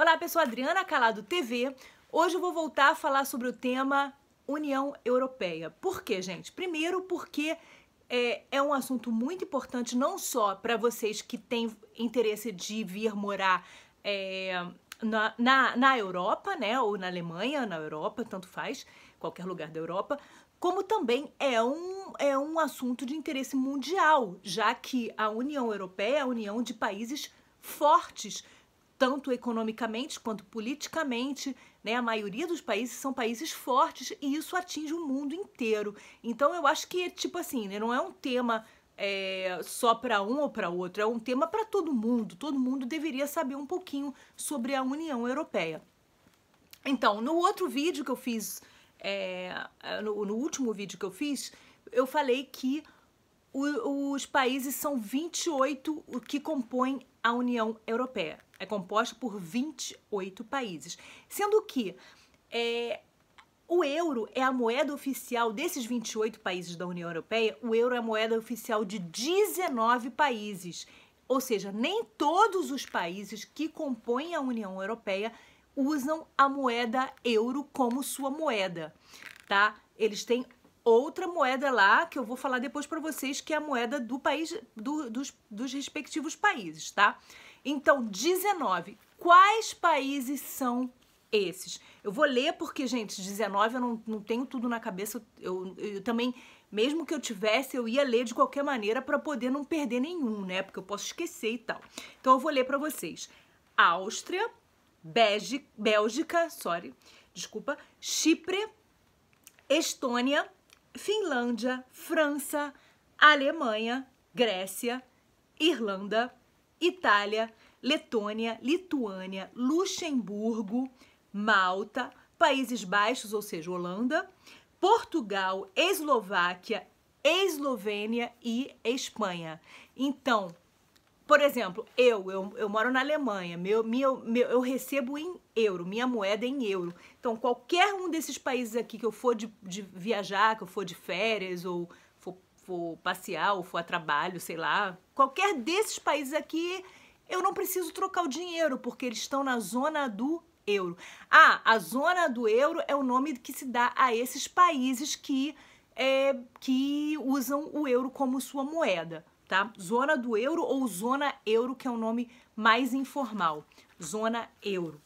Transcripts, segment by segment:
Olá, pessoal, Adriana Calado TV. Hoje eu vou voltar a falar sobre o tema União Europeia. Por quê, gente? Primeiro, porque é, é um assunto muito importante, não só para vocês que têm interesse de vir morar. É, na, na, na, Europa, né, ou na Alemanha, na Europa, tanto faz, qualquer lugar da Europa, como também é um, é um assunto de interesse mundial, já que a União Europeia é a união de países fortes tanto economicamente quanto politicamente, né? A maioria dos países são países fortes e isso atinge o mundo inteiro. Então eu acho que tipo assim, né? não é um tema é, só para um ou para outro, é um tema para todo mundo. Todo mundo deveria saber um pouquinho sobre a União Europeia. Então, no outro vídeo que eu fiz, é, no, no último vídeo que eu fiz, eu falei que os países são 28 que compõem a União Europeia é composta por 28 países, sendo que é, o euro é a moeda oficial desses 28 países da União Europeia, o euro é a moeda oficial de 19 países. Ou seja, nem todos os países que compõem a União Europeia usam a moeda euro como sua moeda, tá? Eles têm outra moeda lá que eu vou falar depois para vocês, que é a moeda do país do, dos, dos respectivos países, tá? Então, 19. Quais países são esses? Eu vou ler porque, gente, 19 eu não, não tenho tudo na cabeça. Eu, eu também, mesmo que eu tivesse, eu ia ler de qualquer maneira para poder não perder nenhum, né? Porque eu posso esquecer e tal. Então, eu vou ler para vocês: Áustria, Bélgica, Bélgica, sorry, desculpa, Chipre, Estônia, Finlândia, França, Alemanha, Grécia, Irlanda, Itália, Letônia, Lituânia, Luxemburgo, Malta, Países Baixos, ou seja, Holanda, Portugal, Eslováquia, Eslovênia e Espanha. Então, por exemplo, eu, eu, eu moro na Alemanha, meu, meu, meu, eu recebo em euro, minha moeda é em euro. Então, qualquer um desses países aqui que eu for de, de viajar, que eu for de férias, ou for, for passear, ou for a trabalho, sei lá, qualquer desses países aqui, eu não preciso trocar o dinheiro, porque eles estão na zona do euro. Ah, a zona do euro é o nome que se dá a esses países que, é, que usam o euro como sua moeda tá? Zona do euro ou zona euro, que é o um nome mais informal. Zona euro.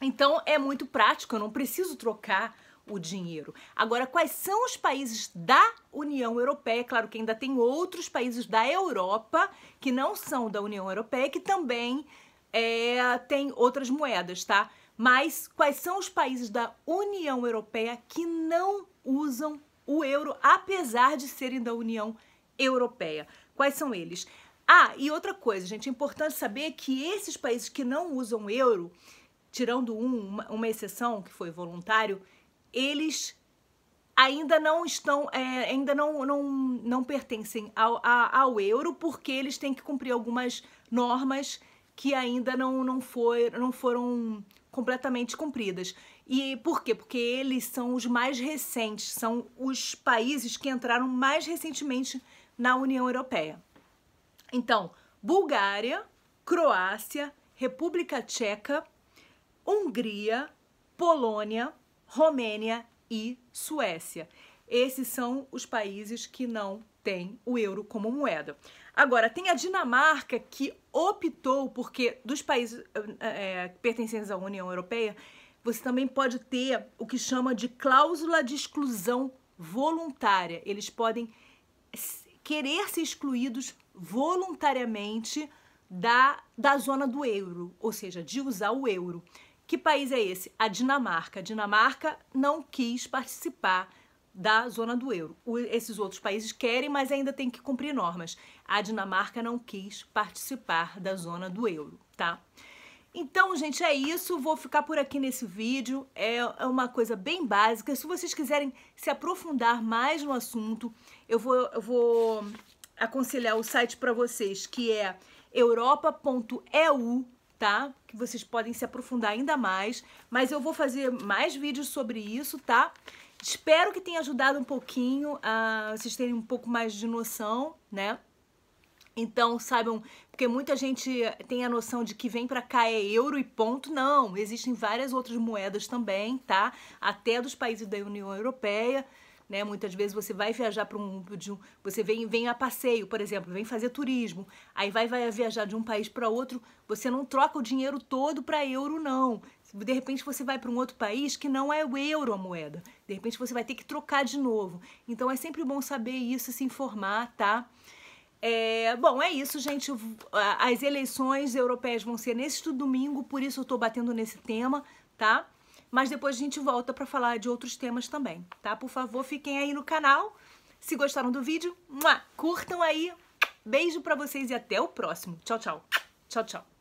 Então é muito prático, eu não preciso trocar o dinheiro. Agora, quais são os países da União Europeia? É claro que ainda tem outros países da Europa que não são da União Europeia que também é, tem outras moedas, tá? Mas quais são os países da União Europeia que não usam o euro, apesar de serem da União Europeia? europeia. Quais são eles? Ah, e outra coisa, gente, é importante saber que esses países que não usam euro, tirando um, uma, uma exceção que foi voluntário, eles ainda não estão, é, ainda não, não, não pertencem ao, a, ao euro, porque eles têm que cumprir algumas normas que ainda não, não, foi, não foram completamente cumpridas. E por quê? Porque eles são os mais recentes, são os países que entraram mais recentemente na União Europeia. Então, Bulgária, Croácia, República Tcheca, Hungria, Polônia, Romênia e Suécia. Esses são os países que não têm o euro como moeda. Agora, tem a Dinamarca que optou, porque dos países é, pertencentes à União Europeia, você também pode ter o que chama de cláusula de exclusão voluntária. Eles podem querer ser excluídos voluntariamente da, da zona do euro, ou seja, de usar o euro. Que país é esse? A Dinamarca. A Dinamarca não quis participar da zona do euro. O, esses outros países querem, mas ainda tem que cumprir normas. A Dinamarca não quis participar da zona do euro, tá? Então, gente, é isso. Vou ficar por aqui nesse vídeo. É, é uma coisa bem básica. Se vocês quiserem se aprofundar mais no assunto, eu vou, eu vou aconselhar o site para vocês, que é europa.eu, tá? Que vocês podem se aprofundar ainda mais. Mas eu vou fazer mais vídeos sobre isso, tá? Espero que tenha ajudado um pouquinho a vocês terem um pouco mais de noção, né? Então, saibam porque muita gente eh, tem a noção de que vem para cá é euro e ponto. Não, existem várias outras moedas também, tá? Até dos países da União Europeia. Né? Muitas vezes você vai viajar para um, um, você vem vem a passeio, por exemplo, vem fazer turismo, aí vai vai viajar de um país para outro, você não troca o dinheiro todo para euro não. De repente você vai para um outro país que não é o euro a moeda. De repente você vai ter que trocar de novo. Então é sempre bom saber isso, se informar, tá? É, bom, é isso, gente. As eleições europeias vão ser neste domingo, por isso eu tô batendo nesse tema, tá? Mas depois a gente volta para falar de outros temas também, tá? Por favor, fiquem aí no canal. Se gostaram do vídeo, curtam aí. Beijo para vocês e até o próximo. Tchau, tchau. Tchau, tchau.